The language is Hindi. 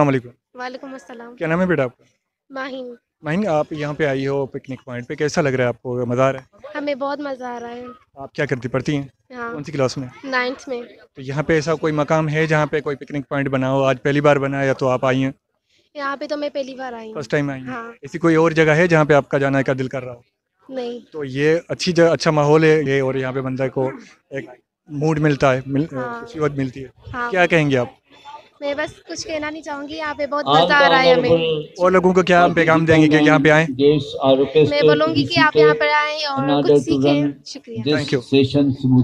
अलैक्म वालेकुम अस्सलाम क्या नाम है बेटा आपका माहिन माहिन आप यहाँ पे आई हो पिकनिक पॉइंट पे कैसा लग रहा है आपको मज़ा आ रहा है हमें बहुत मज़ा आ रहा है आप क्या करती पढ़ती हैं हाँ। कौन सी क्लास में नाइन्थ में तो यहाँ पे ऐसा कोई मकाम है जहाँ पे कोई पिकनिक पॉइंट बना हो आज पहली बार बना या तो आप आई हैं यहाँ पे तो मैं पहली बार आई फर्स्ट टाइम आई हाँ। ऐसी कोई और जगह है जहाँ पे आपका जाना का दिल कर रहा हो नहीं तो ये अच्छी जगह अच्छा माहौल है ये और यहाँ पे बंदा को एक मूड मिलता है मिल, हाँ। मिलती है हाँ। क्या कहेंगे आप मैं बस कुछ कहना नहीं चाहूंगी यहाँ पे बहुत मजा आ रहा है हमें और लोगों को क्या पैगाम देंगे कि यहाँ पे आए मैं बोलूंगी कि आप यहाँ पर आए और कुछ सीखें शुक्रिया थैंक यू